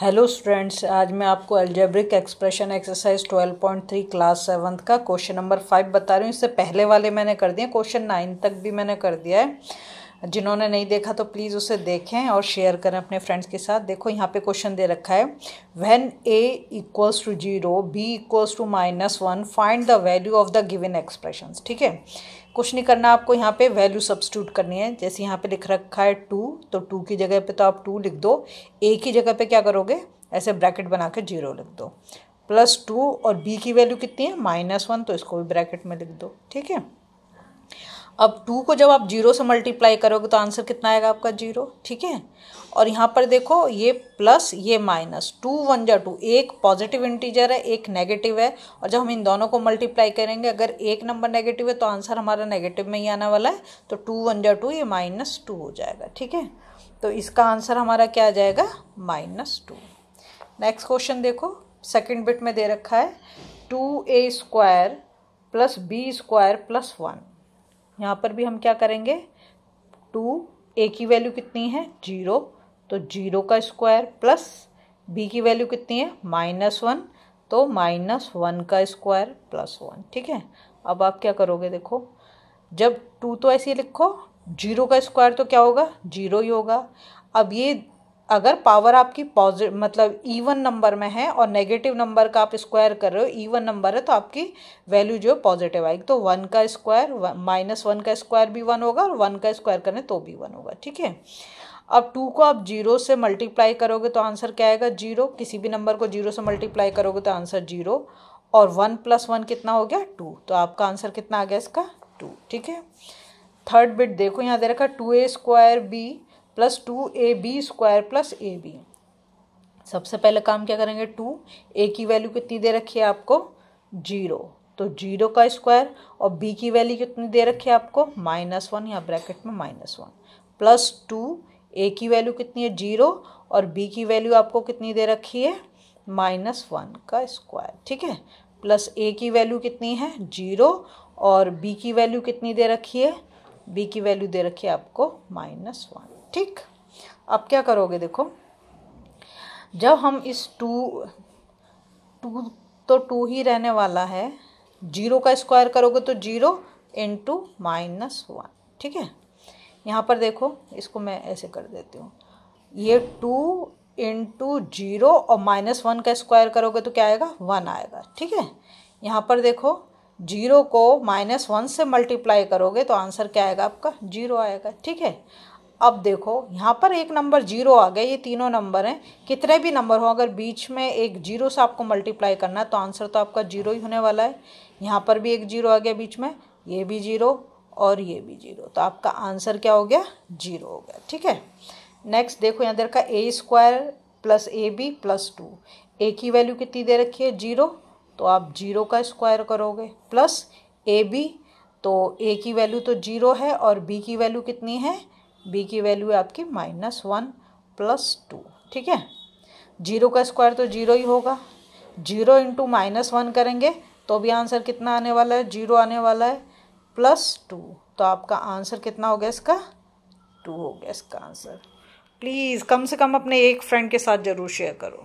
hello students आज मैं आपको algebraic expression exercise 12.3 class seventh का क्वेश्चन नंबर फाइव बता रही हूँ इससे पहले वाले मैंने कर दिए क्वेश्चन नाइन तक भी मैंने कर दिया है जिन्होंने नहीं देखा तो प्लीज़ उसे देखें और शेयर करें अपने फ्रेंड्स के साथ देखो यहाँ पे क्वेश्चन दे रखा है when A equals to zero B equals to minus one find the value of the given expression ठीक है कुछ नहीं करना आपको यहाँ पे वैल्यू सब्सट्यूट करनी है जैसे यहाँ पे लिख रखा है टू तो टू की जगह पे तो आप टू लिख दो ए की जगह पे क्या करोगे ऐसे ब्रैकेट बना के जीरो लिख दो प्लस टू और बी की वैल्यू कितनी है माइनस वन तो इसको भी ब्रैकेट में लिख दो ठीक है अब टू को जब आप जीरो से मल्टीप्लाई करोगे तो आंसर कितना आएगा आपका जीरो ठीक है और यहाँ पर देखो ये प्लस ये माइनस टू वन जा टू एक पॉजिटिव इंटीजर है एक नेगेटिव है और जब हम इन दोनों को मल्टीप्लाई करेंगे अगर एक नंबर नेगेटिव है तो आंसर हमारा नेगेटिव में ही आने वाला है तो टू वन जा टू ये माइनस टू हो जाएगा ठीक है तो इसका आंसर हमारा क्या आ जाएगा माइनस टू नेक्स्ट क्वेश्चन देखो सेकेंड बिट में दे रखा है two A square plus B square plus one यहाँ पर भी हम क्या करेंगे टू ए की वैल्यू कितनी है जीरो तो जीरो का स्क्वायर प्लस बी की वैल्यू कितनी है माइनस वन तो माइनस वन का स्क्वायर प्लस वन ठीक है अब आप क्या करोगे देखो जब टू तो ऐसे लिखो जीरो का स्क्वायर तो क्या होगा जीरो ही होगा अब ये अगर पावर आपकी पॉजिटिव मतलब इवन नंबर में है और नेगेटिव नंबर का आप स्क्वायर कर रहे हो इवन नंबर है तो आपकी वैल्यू जो है पॉजिटिव आएगी तो वन का स्क्वायर माइनस वन का स्क्वायर भी वन होगा और वन का स्क्वायर करें तो भी वन होगा ठीक है अब टू को आप जीरो से मल्टीप्लाई करोगे तो आंसर क्या आएगा जीरो किसी भी नंबर को जीरो से मल्टीप्लाई करोगे तो आंसर जीरो और वन प्लस वन कितना हो गया टू तो आपका आंसर कितना आ गया इसका टू ठीक है थर्ड बिट देखो यहाँ दे रखा two A square B plus two A B square plus A B सबसे पहले काम क्या करेंगे टू ए की वैल्यू कितनी दे रखी है आपको जीरो तो जीरो का स्क्वायर और बी की वैल्यू कितनी दे रखी है आपको माइनस वन या ब्रैकेट में minus one plus two A की वैल्यू कितनी है जीरो और बी की वैल्यू आपको कितनी दे रखी है माइनस वन का स्क्वायर ठीक है प्लस ए की वैल्यू कितनी है जीरो और बी की वैल्यू कितनी दे रखी है बी की वैल्यू दे रखी है आपको माइनस वन ठीक अब क्या करोगे देखो जब हम इस टू टू तो टू ही रहने वाला है जीरो का स्क्वायर करोगे तो जीरो इंटू माइनस वन ठीक है यहाँ पर देखो इसको मैं ऐसे कर देती हूँ ये टू इंटू जीरो और माइनस वन का स्क्वायर करोगे तो क्या आएगा वन आएगा ठीक है यहाँ पर देखो जीरो को माइनस वन से मल्टीप्लाई करोगे तो आंसर क्या आएगा आपका जीरो आएगा ठीक है अब देखो यहाँ पर एक नंबर जीरो आ गया ये तीनों नंबर हैं कितने भी नंबर हो अगर बीच में एक जीरो से आपको मल्टीप्लाई करना है तो आंसर तो आपका जीरो ही होने वाला है यहाँ पर भी एक जीरो आ गया बीच में ये भी जीरो और ये भी जीरो तो आपका आंसर क्या हो गया जीरो हो गया ठीक है नेक्स्ट देखो यहाँ देखा A square plus A B plus two A की वैल्यू कितनी दे रखी है जीरो तो आप जीरो का स्क्वायर करोगे प्लस ए बी तो ए की वैल्यू तो जीरो है और बी की वैल्यू कितनी है बी की वैल्यू है आपकी माइनस वन प्लस टू ठीक है जीरो का स्क्वायर तो जीरो ही होगा जीरो इंटू माइनस वन करेंगे तो भी आंसर कितना आने वाला है जीरो आने वाला है प्लस टू तो आपका आंसर कितना हो गया इसका टू हो गया इसका आंसर प्लीज़ कम से कम अपने एक फ्रेंड के साथ ज़रूर शेयर करो